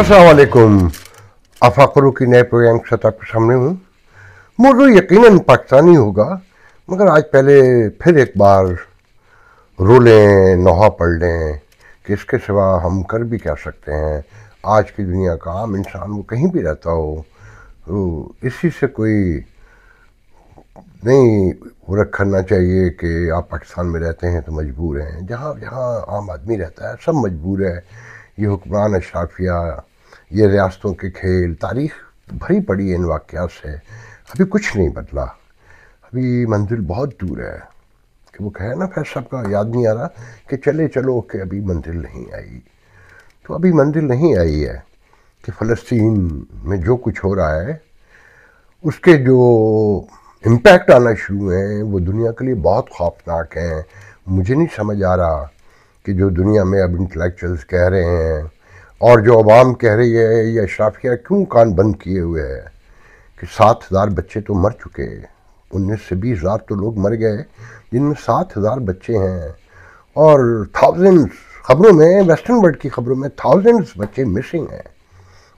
असलकुम आफाकरों की नए प्रोग्राम के साथ आपके सामने हूँ मोरू यकीन पाकिस्तानी होगा मगर आज पहले फिर एक बार रो लें नोहा पढ़ लें कि इसके सिवा हम कर भी क्या सकते हैं आज की दुनिया का आम इंसान वो कहीं भी रहता हो तो इसी से कोई नहीं वो रखना चाहिए कि आप पाकिस्तान में रहते हैं तो मजबूर हैं जहाँ जहाँ आम आदमी रहता है सब मजबूर है ये हुक्मरान अशराफिया ये रियासतों के खेल तारीख भरी पड़ी है इन वाक़ात से अभी कुछ नहीं बदला अभी मंजिल बहुत दूर है कि वो कहे ना फैज साहब याद नहीं आ रहा कि चले चलो कि अभी मंजिल नहीं आई तो अभी मंजिल नहीं आई है कि फ़लस्तीन में जो कुछ हो रहा है उसके जो इम्पैक्ट आना शुरू हैं वो दुनिया के लिए बहुत खौफनाक हैं मुझे नहीं समझ आ रहा कि जो दुनिया में अब इंटेलेक्चुअल्स कह रहे हैं और जो अवाम कह रही है ये अशराफिया क्यों कान बंद किए हुए हैं कि सात हज़ार बच्चे तो मर चुके हैं उन्नीस से बीस हज़ार तो लोग मर गए जिनमें सात हज़ार बच्चे हैं और थाउजेंड्स खबरों में वेस्टर्न वर्ल्ड की खबरों में थाउजेंड्स बच्चे मिसिंग हैं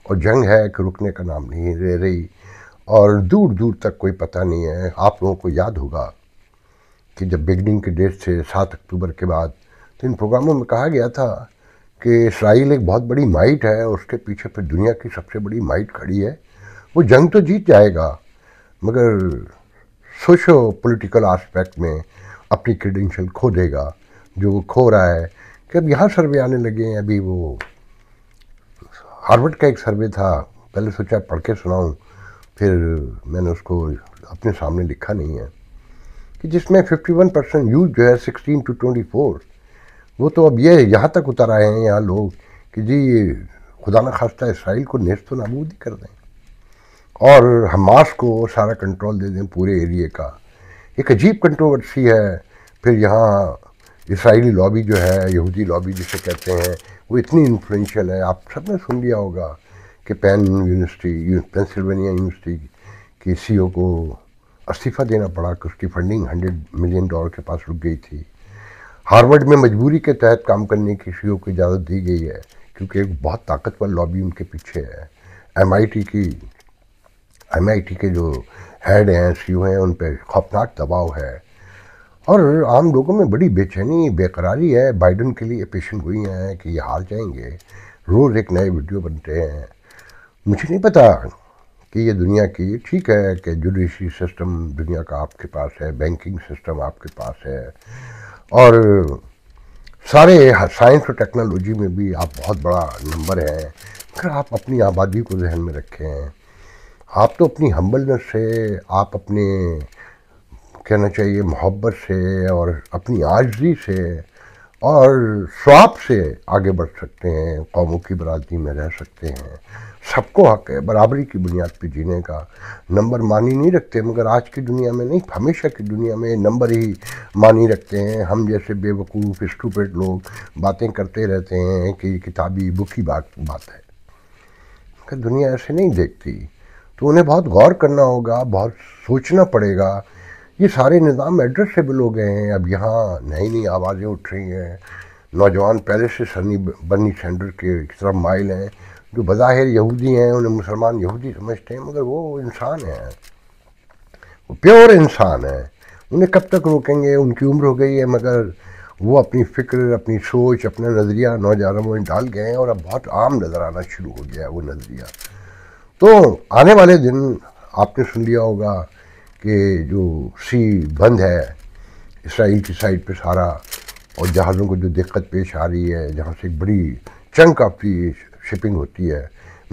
और जंग है कि रुकने का नाम नहीं ले रही और दूर दूर तक कोई पता नहीं है आप लोगों को याद होगा कि जब बिगनिंग के डेट से सात अक्टूबर के बाद तो इन प्रोग्रामों में कहा गया था कि इसराइल एक बहुत बड़ी माइट है उसके पीछे फिर दुनिया की सबसे बड़ी माइट खड़ी है वो जंग तो जीत जाएगा मगर सोशो पॉलिटिकल आस्पेक्ट में अपनी क्रेडेंशियल खो देगा जो वो खो रहा है कि अब यहाँ सर्वे आने लगे हैं अभी वो हार्वर्ड का एक सर्वे था पहले सोचा पढ़ के सुनाऊँ फिर मैंने उसको अपने सामने लिखा नहीं है कि जिसमें 51 परसेंट यूथ जो है 16 टू 24 वो तो अब ये यहाँ तक उतर आए हैं यहाँ लोग कि जी ये खुदा न खास्ता इसराइल को नेस्त तो नबूद ही कर दें और हमास को सारा कंट्रोल दे दें पूरे एरिए का एक अजीब कंट्रोवर्सी है फिर यहाँ इसराइली लॉबी जो है यहूदी लॉबी जिसे कहते हैं वो इतनी इन्फ्लुएंशियल है आप सब ने सुन लिया होगा कि पेन यूनिवर्सिटी पेंसिल्वेनिया यूनिवर्सिटी के सी को इस्तीफ़ा देना पड़ा कि उसकी फंडिंग हंड्रेड मिलियन डॉलर के पास रुक गई थी हार्वर्ड में मजबूरी के तहत काम करने की सी को इजाज़त दी गई है क्योंकि एक बहुत ताकतवर लॉबी उनके पीछे है एम की एम के जो हेड हैं सी e हैं उन पर खौफनाक दबाव है और आम लोगों में बड़ी बेचैनी बेकरारी है बाइडन के लिए पेशेंट हुई हैं कि ये हार जाएंगे रोज़ एक नए वीडियो बनते हैं मुझे नहीं पता कि ये दुनिया की ठीक है कि जुडिशरी सिस्टम दुनिया का आपके पास है बैंकिंग सिस्टम आपके पास है और सारे साइंस और टेक्नोलॉजी में भी आप बहुत बड़ा नंबर हैं अगर आप अपनी आबादी को जहन में रखें आप तो अपनी हम्बलनेस से आप अपने कहना चाहिए मोहब्बत से और अपनी आजी से और स्वाप से आगे बढ़ सकते हैं कौमों की बरादरी में रह सकते हैं सबको हक है बराबरी की बुनियाद पर जीने का नंबर मानी नहीं रखते मगर आज की दुनिया में नहीं हमेशा की दुनिया में नंबर ही मानी रखते हैं हम जैसे बेवकूफ़ स्टूपेट लोग बातें करते रहते हैं कि किताबी बुखी बात बात है मगर दुनिया ऐसे नहीं देखती तो उन्हें बहुत गौर करना होगा बहुत सोचना पड़ेगा ये सारे निज़ाम एड्रेसेबल हो गए हैं अब यहाँ नई नई आवाज़ें उठ रही हैं नौजवान पहले से सनी बनी सेंडर के तरफ माइल हैं जो बज़ाहिर यहूदी हैं उन्हें मुसलमान यहूदी समझते हैं मगर वो इंसान हैं वो प्योर इंसान हैं उन्हें कब तक रोकेंगे उनकी उम्र हो गई है मगर वो अपनी फ़िक्र अपनी सोच अपना नज़रिया नौजवानों में डाल गए हैं और अब बहुत आम नज़र आना शुरू हो गया है वो नज़रिया तो आने वाले दिन आपने सुन लिया होगा कि जो सी बंद है इसराइल की साइड पे सारा और जहाज़ों को जो दिक्कत पेश आ रही है जहाँ से बड़ी चंक ऑफ शिपिंग होती है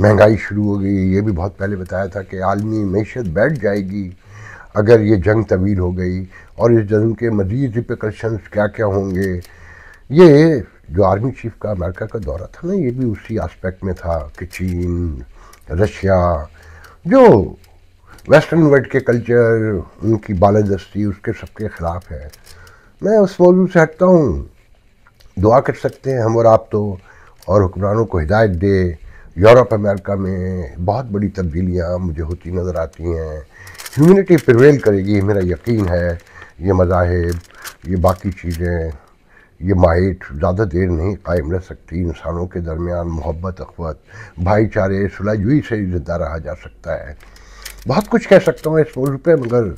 महंगाई शुरू हो गई ये भी बहुत पहले बताया था कि आलमी मीशत बैठ जाएगी अगर ये जंग तवील हो गई और इस जंग के मजीद रिप्रकशन क्या क्या होंगे ये जो आर्मी चीफ का अमेरिका का दौरा था ना ये भी उसी आस्पेक्ट में था कि चीन रशिया जो वेस्टर्न वर्ल्ड के कल्चर उनकी बालादस्ती उसके सबके ख़िलाफ़ है मैं उस मौजूद से हटता हूँ दुआ कर सकते हैं हम और आप तो और हुक्मरानों को हिदायत दे यूरोप अमेरिका में बहुत बड़ी तब्दीलियाँ मुझे होती नज़र आती हैं ह्यूमिनिटी प्रिवेल करेगी मेरा यकीन है ये मज़ाहब ये बाकी चीज़ें ये माहिट ज़्यादा देर नहीं कायम रह सकती इंसानों के दरमियान मोहब्बत अखवत भाईचारे सुलझुई से ज़िंदा रहा जा सकता है बहुत कुछ कह सकता हूँ इस मौजू पर मगर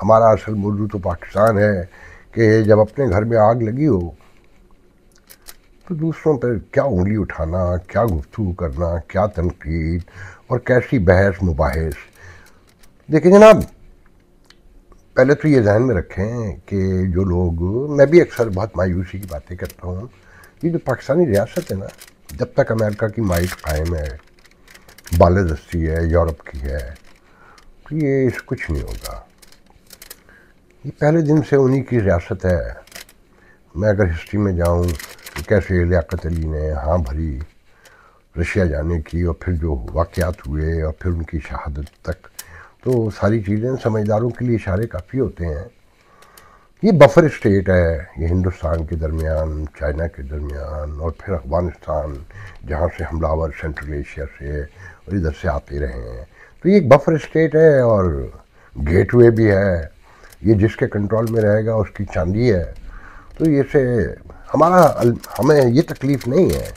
हमारा असल मौजू तो पाकिस्तान है कि जब अपने घर में आग लगी हो तो दूसरों पर क्या उंगली उठाना क्या गुफ्तु करना क्या तनकीद और कैसी बहस मुबाहस देखिए जनाब पहले तो ये जहन में रखें कि जो लोग मैं भी अक्सर बहुत मायूसी की बातें करता हूँ ये जो पाकिस्तानी रियासत है ना जब तक अमेरिका की माइट कायम है बालादस्ती है यूरोप की है तो ये इस कुछ नहीं होगा ये पहले दिन से उन्हीं की रियासत है मैं अगर हिस्ट्री में जाऊँ कि कैसे लियाकत अली ने हाँ भरी रशिया जाने की और फिर जो वाक़ात हुए और फिर उनकी शहादत तक तो सारी चीज़ें समझदारों के लिए इशारे काफ़ी होते हैं ये बफर स्टेट है ये हिंदुस्तान के दरमियान चाइना के दरमियान और फिर अफगानिस्तान जहाँ से हमलावर सेंट्रल एशिया से और इधर से आते रहे हैं तो ये एक बफर स्टेट है और गेटवे भी है ये जिसके कंट्रोल में रहेगा उसकी चांदी है तो ये से हमारा हमें ये तकलीफ़ नहीं है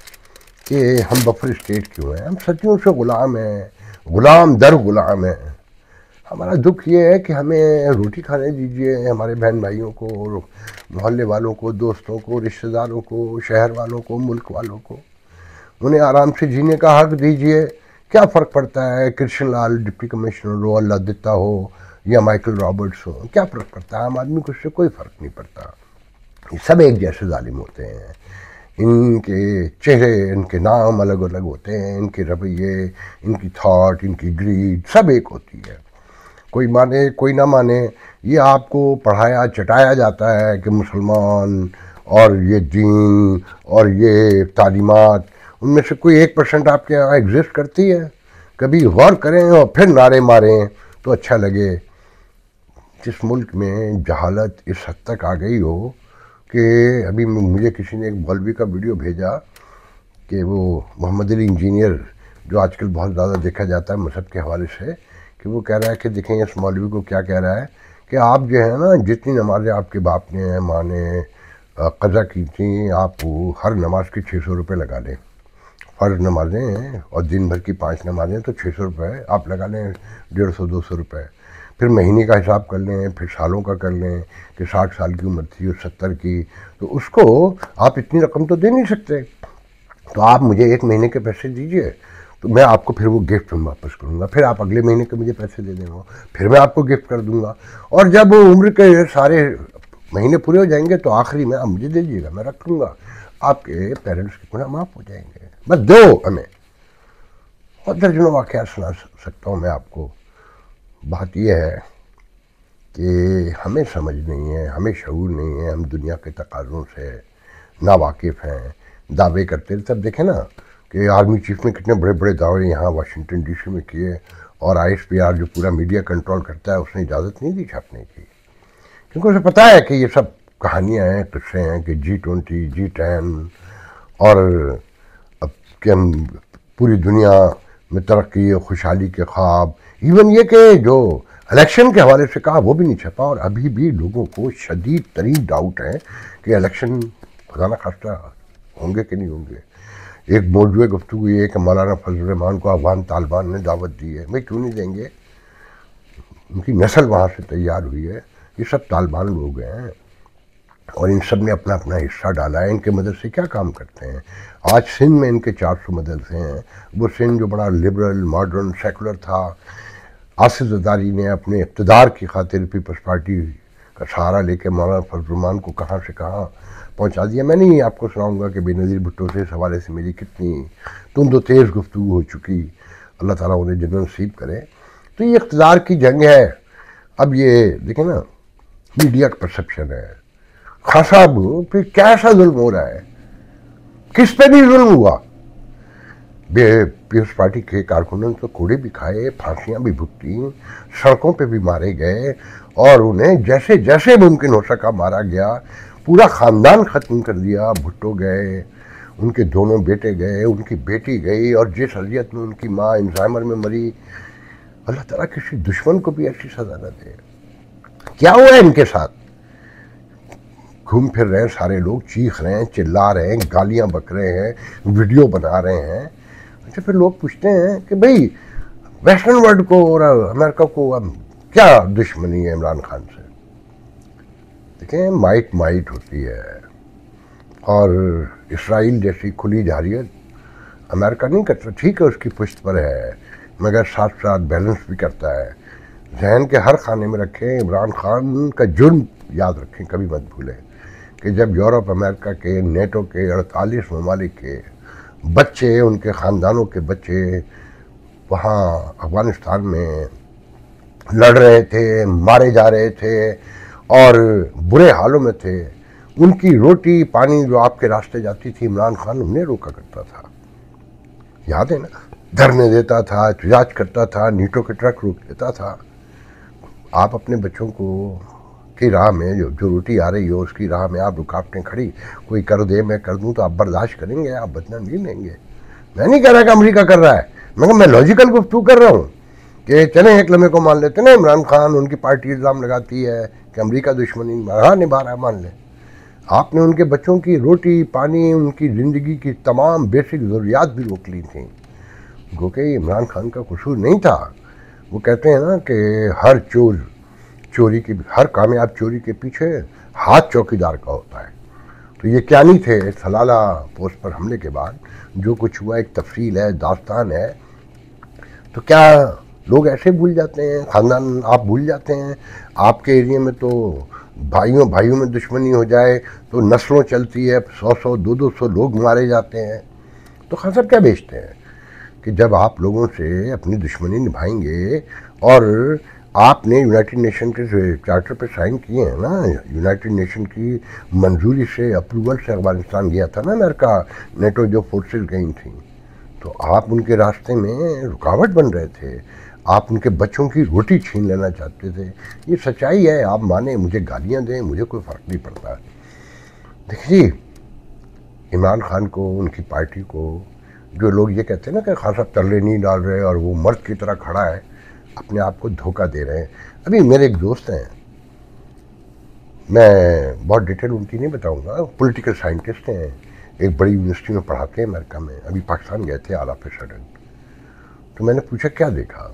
कि हम बफर स्टेट क्यों हैं हम सचियों से ग़ुलाम हैं ग़ुलाम दर ग़ुलाम हैं हमारा दुख ये है कि हमें रोटी खाने दीजिए हमारे बहन भाइयों को मोहल्ले वालों को दोस्तों को रिश्तेदारों को शहर वालों को मुल्क वालों को उन्हें आराम से जीने का हक दीजिए क्या फ़र्क पड़ता है कृष्ण लाल डिप्टी कमिश्नर हो अल्लाह दत्ता हो या माइकल रॉबर्ट्स हो क्या फ़र्क पड़ता है आम आदमी को उससे कोई फ़र्क नहीं पड़ता सब एक जैसे ालिम होते हैं इनके चेहरे इनके नाम अलग अलग होते हैं इनके रवैये इनकी थाट इनकी ग्रीड सब एक होती है कोई माने कोई ना माने ये आपको पढ़ाया चटाया जाता है कि मुसलमान और ये दीन और ये तालीमत उनमें से कोई एक परसेंट आपके यहाँ एग्जिस्ट करती है कभी गौर करें और फिर नारे मारें तो अच्छा लगे जिस मुल्क में जहालत इस हद तक आ गई हो कि अभी मुझे किसी ने एक मौलवी का वीडियो भेजा कि वो मोहम्मद अली इंजीनियर जो आजकल बहुत ज़्यादा देखा जाता है मजहब के हवाले से कि वो कह रहा है कि देखें इस मौलवी को क्या कह रहा है कि आप जो है ना जितनी नमाज़ें आपके बाप ने माँ ने कज़ा की थी आप हर नमाज के छः सौ रुपये लगा लें फ़र्ज नमाज़ें और दिन भर की पाँच नमाज़ें तो छः सौ रुपये आप लगा लें डेढ़ सौ दो सौ रुपये फिर महीने का हिसाब कर लें फिर सालों का कर लें कि साठ साल की उम्र थी और सत्तर की तो उसको आप इतनी रकम तो दे नहीं सकते तो आप मुझे एक महीने के पैसे दीजिए तो मैं आपको फिर वो गिफ्ट में वापस करूँगा फिर आप अगले महीने के मुझे पैसे दे देना फिर मैं आपको गिफ्ट कर दूँगा और जब उम्र के सारे महीने पूरे हो जाएंगे तो आखिरी में आप मुझे दे दीजिएगा मैं रख लूँगा आपके पेरेंट्स के गुना माफ़ हो जाएंगे बस दो हमें और दर्जनों वाक़ सुना सकता हूँ मैं आपको बात यह है कि हमें समझ नहीं है हमें शूर नहीं है हम दुनिया के तकाजों से नावाकिफ़ हैं दावे करते हैं तब देखें ना कि आर्मी चीफ ने कितने बड़े बड़े दावे यहाँ वाशिंगटन डीसी में किए और आई जो पूरा मीडिया कंट्रोल करता है उसने इजाज़त नहीं दी छापने की क्योंकि उसे पता है कि ये सब कहानियाँ हैं किस्से हैं कि जी ट्वेंटी जी टेन और अब कि हम पूरी दुनिया में तरक्की और खुशहाली के ख्वाब इवन ये कि जो इलेक्शन के हवाले से कहा वो भी नहीं छपा और अभी भी लोगों को शदीद तरीन डाउट है कि इलेक्शन ख़जाना खास्ता होंगे कि नहीं होंगे एक मौजूद गुफ्तु है कि मौलाना फजलरहमान को अफगान तालिबान ने दावत दी है भाई क्यों नहीं देंगे उनकी नस्ल वहाँ से तैयार हुई है ये सब तालिबान लोग हैं और इन सब ने अपना अपना हिस्सा डाला है इनके मदरसे क्या काम करते हैं आज सिंध में इनके 400 मदरसे हैं वो सिंध जो बड़ा लिबरल मॉडर्न सेकुलर था आसिफ जदारी ने अपने इकतदार की खातिर पीपल्स पार्टी का सहारा लेकर मौलाना फजलरमान को कहाँ से कहाँ पहुँचा दिया मैं नहीं आपको सुनाऊँगा कि बेनज़ीर भुट्टो से इस हवाले से मेरी कितनी तुम तो तेज़ गुफ्तु हो चुकी अल्लाह ताला उन्हें जन्म नसीब करे तो ये इकतदार की जंग है अब ये देखें ना मीडिया का परसप्शन है खसाब फिर कैसा जुल्म हो रहा है किस पे भी जुल्म हुआ पीपल्स पार्टी के कारकुनों को तो कूड़े भी खाए फांसियां भी भुगती सड़कों पे भी मारे गए और उन्हें जैसे जैसे मुमकिन हो सका मारा गया पूरा ख़ानदान ख़त्म कर दिया भुट्टो गए उनके दोनों बेटे गए उनकी बेटी गई और जिस अजियत में उनकी माँ इंजामर में मरी अल्लाह तला किसी दुश्मन को भी ऐसी सज़ा न दे क्या हुआ है इनके साथ घूम फिर रहे हैं सारे लोग चीख रहे हैं चिल्ला रहे हैं गालियाँ बक रहे हैं वीडियो बना रहे हैं अच्छा फिर लोग पूछते हैं कि भाई वेस्टर्न वर्ल्ड को और अमेरिका को अब क्या दुश्मनी है इमरान खान से देखें माइट माइट होती है और इसराइल जैसी खुली जारियत अमेरिका नहीं करता ठीक है उसकी पुश्त पर है मगर साथ साथ बैलेंस भी करता है जहन के हर खाने में रखें इमरान खान का जुर्म याद रखें कभी मत भूलें कि जब यूरोप अमेरिका के नेटो के अड़तालीस ममालिक के बच्चे उनके ख़ानदानों के बच्चे वहाँ अफ़गानिस्तान में लड़ रहे थे मारे जा रहे थे और बुरे हालों में थे उनकी रोटी पानी जो आपके रास्ते जाती थी इमरान खान उन्हें रोका करता था याद है ना धरने देता था एहतजाज करता था नीटों के ट्रक रोक देता था आप अपने बच्चों को की राह में जो जो रोटी आ रही हो उसकी राह में आप रुकावटें खड़ी कोई कर दे मैं कर दूँ तो आप बर्दाश्त करेंगे आप बदला नहीं लेंगे मैं नहीं कह रहा कि अमरीका कर रहा है मगर मैं लॉजिकल गुफ्तू कर रहा हूँ कि चले एक लम्हे को मान लेते ना इमरान खान उनकी पार्टी इल्ज़ाम लगाती है कि अमरीका दुश्मनी हाँ निभा रहा है मान लें आपने उनके बच्चों की रोटी पानी उनकी ज़िंदगी की तमाम बेसिक ज़रूरियात भी रोक ली थी गो कि इमरान खान का कसूर नहीं था वो कहते हैं ना कि हर चोर चोरी की हर कामयाब चोरी के पीछे हाथ चौकीदार का होता है तो ये क्या नहीं थे सलाला पोस्ट पर हमले के बाद जो कुछ हुआ एक तफसील है दास्तान है तो क्या लोग ऐसे भूल जाते हैं ख़ानदान आप भूल जाते हैं आपके एरिए में तो भाइयों भाइयों में दुश्मनी हो जाए तो नस्लों चलती है सौ सौ दो दो सौ लोग मारे जाते हैं तो खान साहब क्या बेचते हैं कि जब आप लोगों से अपनी दुश्मनी निभाएंगे और आपने यूनाइटेड नेशन के चार्टर पर साइन किए हैं ना यूनाइटेड नेशन की मंजूरी से अप्रूवल से अफगानिस्तान गया था ना अमेरिका नेटो जो फोर्सेस गई थी तो आप उनके रास्ते में रुकावट बन रहे थे आप उनके बच्चों की रोटी छीन लेना चाहते थे ये सच्चाई है आप माने मुझे गालियाँ दें मुझे कोई फ़र्क नहीं पड़ता देखिए इमरान खान को उनकी पार्टी को जो लोग ये कहते हैं ना कि खान साहब तरले नहीं डाल रहे और वो मर्द की तरह खड़ा है अपने आप को धोखा दे रहे हैं अभी मेरे एक दोस्त हैं मैं बहुत डिटेल उनकी नहीं बताऊंगा पॉलिटिकल साइंटिस्ट हैं एक बड़ी यूनिवर्सिटी में पढ़ाते हैं अमेरिका में अभी पाकिस्तान गए थे आला पे सडन तो मैंने पूछा क्या देखा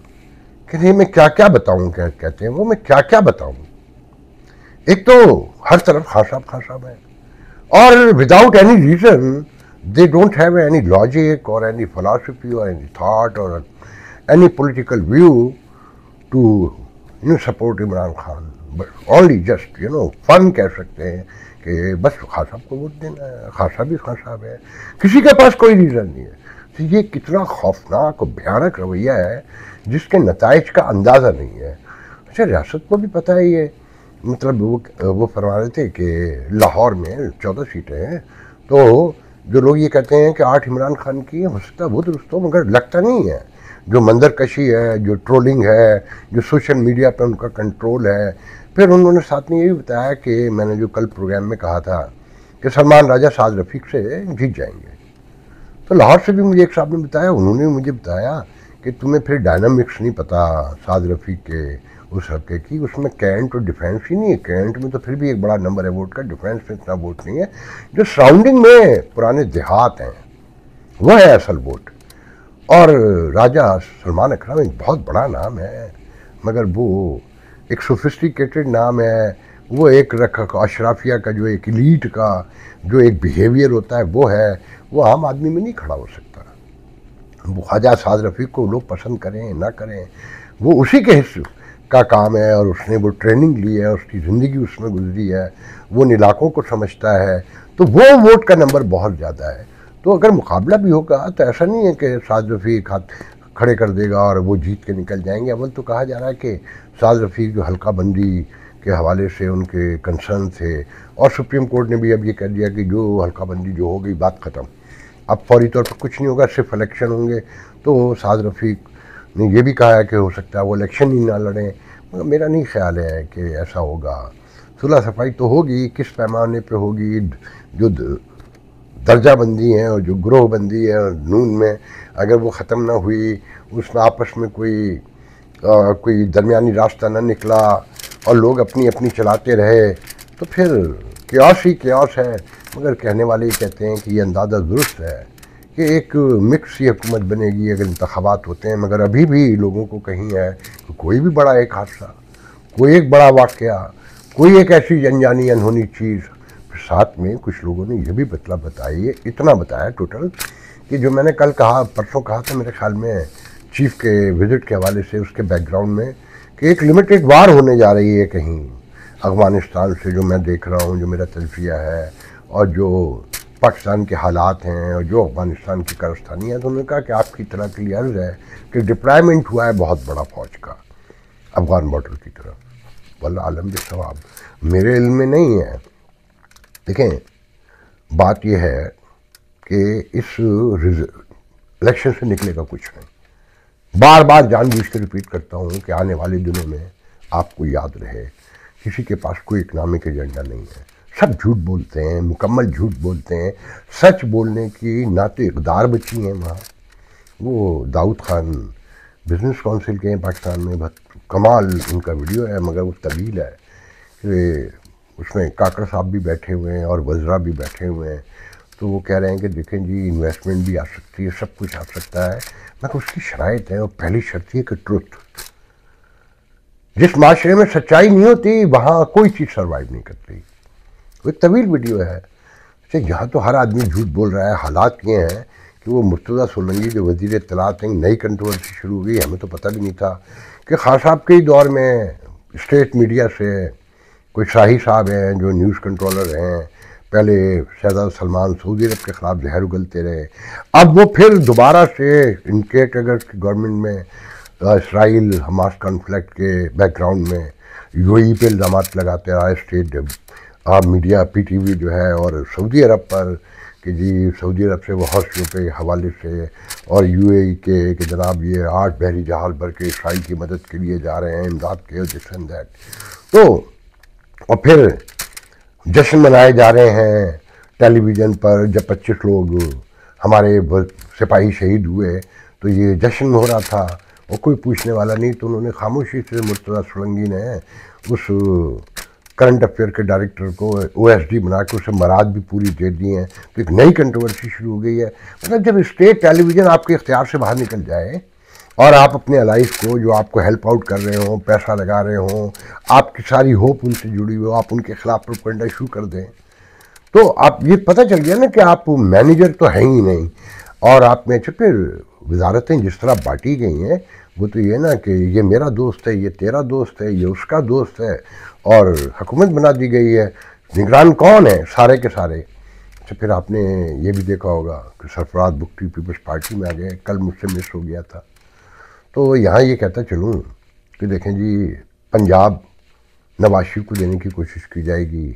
कि नहीं मैं क्या क्या बताऊँ क्या कहते हैं वो मैं क्या क्या बताऊँ एक तो हर तरफ खान साहब खान साहब है और without any reason they don't have any logic और एनी फलासफी और एनी थाट और any political view to you know support Imran Khan but only just you know fun कह सकते हैं कि बस खास साहब को वोट देना है खास साहब ही खास साहब है किसी के पास कोई रीज़न नहीं है तो ये कितना खौफनाक और भयानक रवैया है जिसके नतज का अंदाज़ा नहीं है अच्छा रियासत को भी पता ही है मतलब वो वो फरमा रहे थे कि लाहौर में चौदह सीटें हैं तो जो लोग ये कहते हैं कि आठ इमरान खान की हो सकता है वो दुरुस्त हो मगर लगता नहीं है जो मंदरकशी है जो ट्रोलिंग है जो सोशल मीडिया पर उनका कंट्रोल है फिर उन्होंने साथ में ये भी बताया कि मैंने जो कल प्रोग्राम में कहा था कि सलमान राजा साज रफीक से जीत जाएंगे तो लाहौर से भी मुझे एक साहब ने बताया उन्होंने मुझे बताया कि तुम्हें फिर डायनामिक्स नहीं पता साज रफीक के उस हल्के की उसमें कैंट और डिफेंस ही नहीं है कैंट में तो फिर भी एक बड़ा नंबर है वोट का डिफेंस में इतना वोट नहीं है जो सराउंडिंग में पुराने देहात हैं वह है असल वोट और राजा सलमान अकरम एक बहुत बड़ा नाम है मगर वो एक सोफिस्टिकेटेड नाम है वो एक रख अशराफिया का जो एक लीड का जो एक बिहेवियर होता है वो है वो आम आदमी में नहीं खड़ा हो सकता वो ख्वाजा साद रफीक को लोग पसंद करें ना करें वो उसी के हिस्से का काम है और उसने वो ट्रेनिंग ली है उसकी ज़िंदगी उसमें गुजरी है वो इन इलाकों को समझता है तो वो वोट का नंबर बहुत ज़्यादा है तो अगर मुकाबला भी होगा तो ऐसा नहीं है कि साद रफ़ीक हाथ खड़े कर देगा और वो जीत के निकल जाएंगे अवल तो कहा जा रहा है कि साद रफ़ी जो हल्का बंदी के हवाले से उनके कंसर्न थे और सुप्रीम कोर्ट ने भी अब ये कह दिया कि जो हल्का बंदी जो हो गई बात ख़त्म अब फौरी तौर पर कुछ नहीं होगा सिर्फ इलेक्शन होंगे तो साद रफ़ीक ने यह भी कहा है कि हो सकता है वो इलेक्शन ही ना लड़ें मगर मेरा नहीं ख्याल है कि ऐसा होगा सुलह सफाई तो होगी किस पैमाने पर होगी जो दर्जा बंदी है और जो ग्रोह बंदी है और नून में अगर वो ख़त्म ना हुई उसमें आपस में कोई आ, कोई दरमियानी रास्ता ना निकला और लोग अपनी अपनी चलाते रहे तो फिर क्यास ही क्यास है मगर कहने वाले कहते हैं कि ये अंदाज़ा दुरुस्त है कि एक मिक्स ही हुकूमत बनेगी अगर इंतबात होते हैं मगर अभी भी लोगों को कहीं है कि कोई भी बड़ा एक हादसा कोई एक बड़ा वाक़ कोई एक ऐसी अनजानी अनहोनी चीज़ साथ में कुछ लोगों ने यह भी बतला बताई इतना बताया टोटल कि जो मैंने कल कहा परसों कहा था मेरे ख्याल में चीफ के विजिट के हवाले से उसके बैकग्राउंड में कि एक लिमिटेड वार होने जा रही है कहीं अफगानिस्तान से जो मैं देख रहा हूँ जो मेरा तलफिया है और जो पाकिस्तान के हालात हैं और जो अफगानिस्तान की कारस्थानी है तो उन्होंने कहा कि आपकी तरह के लिए अर्ज़ है कि डिप्लायमेंट हुआ है बहुत बड़ा फ़ौज का अफगान बॉर्डर की तरफ वल्ला आलम सवाब मेरे इल्म में नहीं है देखें बात यह है कि इस इलेक्शन से निकलेगा कुछ नहीं बार बार जानबूझ के रिपीट करता हूँ कि आने वाले दिनों में आपको याद रहे किसी के पास कोई इकनॉमिक एजेंडा नहीं है सब झूठ बोलते हैं मुकम्मल झूठ बोलते हैं सच बोलने की ना तो इकदार बची हैं वहाँ वो दाऊद खान बिजनेस काउंसिल के हैं पाकिस्तान में बहुत कमाल उनका वीडियो है मगर वो तवील है कि उसमें काकर साहब भी बैठे हुए हैं और वज्रा भी बैठे हुए हैं तो वो कह रहे हैं कि देखें जी इन्वेस्टमेंट भी आ सकती है सब कुछ आ सकता है मैं उसकी शराइत है और पहली शर्त है कि ट्रुथ जिस माशरे में सच्चाई नहीं होती वहाँ कोई चीज़ सर्वाइव नहीं करती वो एक तवील वीडियो है अच्छा यहाँ तो हर आदमी झूठ बोल रहा है हालात ये हैं कि वो मुर्तदा सोलंगी जो वजीर तलात हैं नई कंट्रोवर्सी शुरू हुई हमें तो पता भी नहीं था कि खास साहब के ही दौर में स्टेट मीडिया से कोई शाही साहब हैं जो न्यूज़ कंट्रोलर हैं पहले शहजाद सलमान सऊदी अरब के ख़िलाफ़ जहर उगलते रहे अब वो फिर दोबारा से इनके अगर गवर्नमेंट में इसराइल हमास कॉन्फ्लिक्ट के बैकग्राउंड में यूएई पे इल्ज़ाम लगाते रहा स्टेट आप मीडिया पीटीवी जो है और सऊदी अरब पर कि जी सऊदी अरब से वो हौसलों के हवाले से और यूएई के कि जनाब ये आठ बहरी जहाज़ भर के इसराइल की मदद के लिए जा रहे हैं इमदाद के दैट तो और फिर जश्न मनाए जा रहे हैं टेलीविज़न पर जब पच्चीस लोग हमारे सिपाही शहीद हुए तो ये जश्न हो रहा था और कोई पूछने वाला नहीं तो उन्होंने खामोशी से मुर्तजा सुलंगी ने उस करंट अफेयर के डायरेक्टर को ओ एस डी बना के उसे मराद भी पूरी दे दी हैं तो एक नई कंट्रोवर्सी शुरू हो गई है मतलब जब स्टेट टेलीविज़न आपके इख्तियार से बाहर निकल जाए और आप अपने लाइफ को जो आपको हेल्प आउट कर रहे हों पैसा लगा रहे हों आपकी सारी होप उनसे जुड़ी हो आप उनके ख़िलाफ़ प्रोपेंडा इशू कर दें तो आप ये पता चल गया ना कि आप मैनेजर तो हैं ही नहीं और आप में अच्छा, फिर वजारतें जिस तरह बांटी गई हैं वो तो ये ना कि ये मेरा दोस्त है ये तेरा दोस्त है ये उसका दोस्त है और हुकूमत बना दी गई है निगरान कौन है सारे के सारे तो फिर आपने ये भी देखा होगा कि सरफराज बुक्टी पीपल्स पार्टी में आ गए कल मुझसे मिस हो गया था तो यहाँ ये कहता चलूँ कि देखें जी पंजाब नवाशी को देने की कोशिश की जाएगी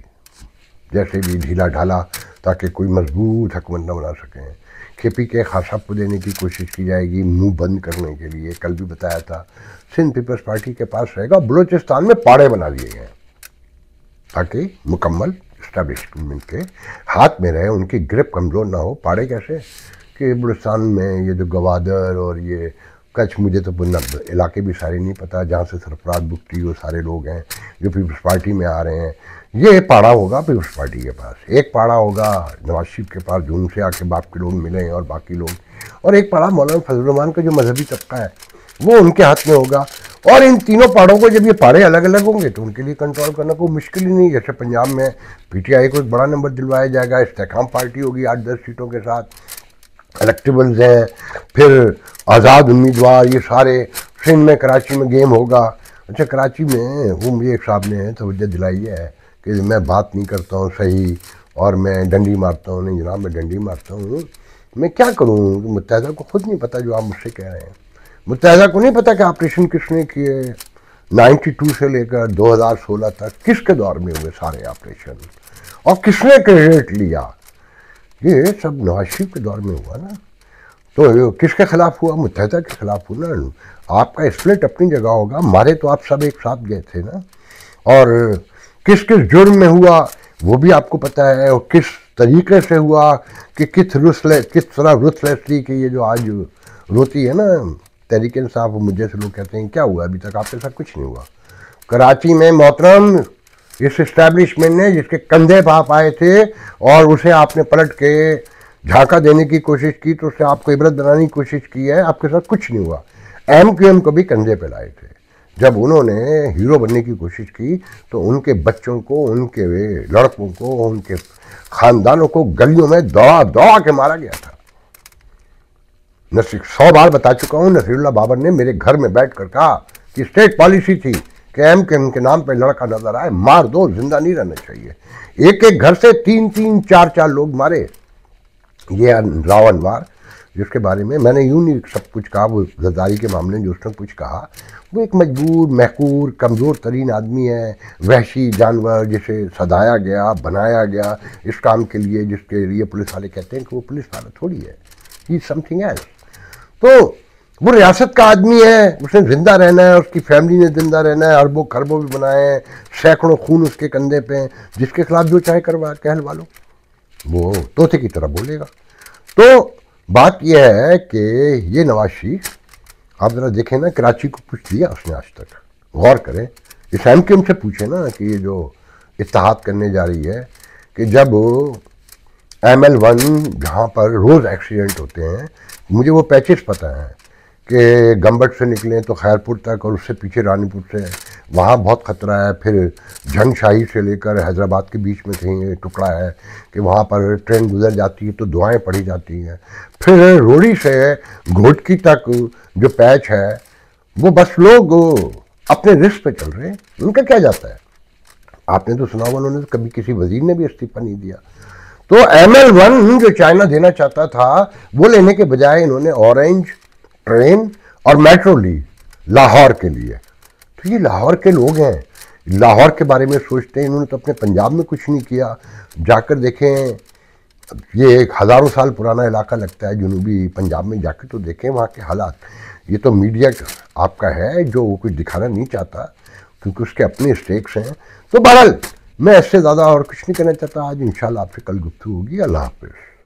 जैसे भी ढीला ढाला ताकि कोई मजबूत न बना सकें खेपी के खासा को देने की कोशिश की जाएगी मुंह बंद करने के लिए कल भी बताया था सिंध पीपल्स पार्टी के पास रहेगा बलूचिस्तान में पाड़े बना लिए गए ताकि मुकम्मल इस्टबलिशमेंट के हाथ में रहे उनकी ग्रिप कमज़ोर ना हो पाड़े कैसे कि बलुस्तान में ये जो गवादर और ये कच्छ मुझे तो इलाके भी सारे नहीं पता जहाँ से सरफराज बुकटी वो सारे लोग हैं जो पीपल्स पार्टी में आ रहे हैं ये पाड़ा होगा पीपल्स पार्टी के पास एक पाड़ा होगा नवाज शरीफ के पास जो उनसे आके बाप के लोग मिले हैं और बाकी लोग और एक पाड़ा मौलाना फजलरहमान का जो मजहबी तबका है वो उनके हाथ में होगा और इन तीनों पाड़ों को जब ये पाड़े अलग अलग होंगे तो उनके लिए कंट्रोल करना कोई मुश्किल ही नहीं जैसे पंजाब में पीटीआई को एक बड़ा नंबर दिलवाया जाएगा इस्तेकाम पार्टी होगी आठ दस सीटों के साथ कलेक्टिबल्स हैं फिर आज़ाद उम्मीदवार ये सारे सिंध में कराची में गेम होगा अच्छा कराची में मुझे ये साहब ने तोज्जह दिलाई है कि मैं बात नहीं करता हूँ सही और मैं डंडी मारता हूँ नहीं जनाब मैं डंडी मारता हूँ मैं क्या करूँ मुतहदा को खुद नहीं पता जो आप मुझसे कह रहे हैं मुतहदा को नहीं पता कि ऑपरेशन किसने किए 92 से लेकर 2016 तक किसके दौर में हुए सारे ऑपरेशन और किसने क्रेडिट लिया ये सब नवाज शरीफ के दौर में हुआ ना तो किसके खिलाफ हुआ मुतहदा के खिलाफ हुआ ना आपका स्प्लिट अपनी जगह होगा मारे तो आप सब एक साथ गए थे ना और किस किस जुर्म में हुआ वो भी आपको पता है और किस तरीके से हुआ कि किस रुसले किस तरह रुसलेसली की ये जो आज रोती है ना तरीके इंसाफ मुझे से लोग कहते हैं क्या हुआ अभी तक आपके साथ कुछ नहीं हुआ कराची में मोहतरम इस इस्टेब्लिशमेंट ने जिसके कंधे भाप आए थे और उसे आपने पलट के झांका देने की कोशिश की तो उससे आपको इबरत बनाने की कोशिश की है आपके साथ कुछ नहीं हुआ एम क्यू एम को भी कंधे पे लाए थे जब उन्होंने हीरो बनने की कोशिश की तो उनके बच्चों को उनके लड़कों को उनके खानदानों को गलियों में दौड़ा दौड़ा के मारा गया था न सौ बार बता चुका हूँ नसीरुल्ला बाबर ने मेरे घर में बैठ कर कहा कि स्टेट पॉलिसी थी कैम कैम के नाम पे लड़का नजर आए मार दो जिंदा नहीं रहना चाहिए एक एक घर से तीन तीन चार चार लोग मारे ये रावण वार जिसके बारे में मैंने यूँ नहीं सब कुछ कहा वो गद्दारी के मामले में जो उसने कुछ कहा वो एक मजबूर महकूर कमज़ोर तरीन आदमी है वहशी जानवर जिसे सदाया गया बनाया गया इस काम के लिए जिसके लिए पुलिस वाले कहते हैं कि वो पुलिस वाला थोड़ी है ही समथिंग एल्स तो वो रियासत का आदमी है उसने जिंदा रहना है उसकी फैमिली ने जिंदा रहना है अरबों खरबों भी बनाए हैं सैकड़ों खून उसके कंधे पे हैं जिसके खिलाफ जो चाहे करवा कहलवा लो वो तोते की तरह बोलेगा तो बात यह है कि ये नवाज शरीफ आप ज़रा देखें ना कराची को कुछ दिया उसने आज तक गौर करें इस एम के एम से ना कि ये जो इतिहाद करने जा रही है कि जब एम एल वन जहाँ पर रोज़ एक्सीडेंट होते हैं मुझे वो पैचेस पता है के गंबट से निकलें तो खैरपुर तक और उससे पीछे रानीपुर से वहाँ बहुत ख़तरा है फिर झनशाही से लेकर हैदराबाद के बीच में कहीं टुकड़ा है कि वहाँ पर ट्रेन गुजर जाती है तो दुआएं पड़ी जाती हैं फिर रोड़ी से घोटकी तक जो पैच है वो बस लोग अपने रिस्क पे चल रहे हैं उनका क्या जाता है आपने तो सुना हुआ उन्होंने तो कभी किसी वजीर ने भी इस्तीफा नहीं दिया तो एम एल वन जो चाइना देना चाहता था वो लेने के बजाय इन्होंने ऑरेंज ट्रेन और मेट्रो ली लाहौर के लिए तो ये लाहौर के लोग हैं लाहौर के बारे में सोचते हैं इन्होंने तो अपने पंजाब में कुछ नहीं किया जाकर देखें ये एक हज़ारों साल पुराना इलाका लगता है जनूबी पंजाब में जाकर तो देखें वहाँ के हालात ये तो मीडिया आपका है जो वो कुछ दिखाना नहीं चाहता क्योंकि उसके अपने स्टेक्स हैं तो बहरल मैं इससे ज़्यादा और कुछ नहीं करना चाहता आज इन आपसे कल गुप्त होगी अल्लाह हाफिज़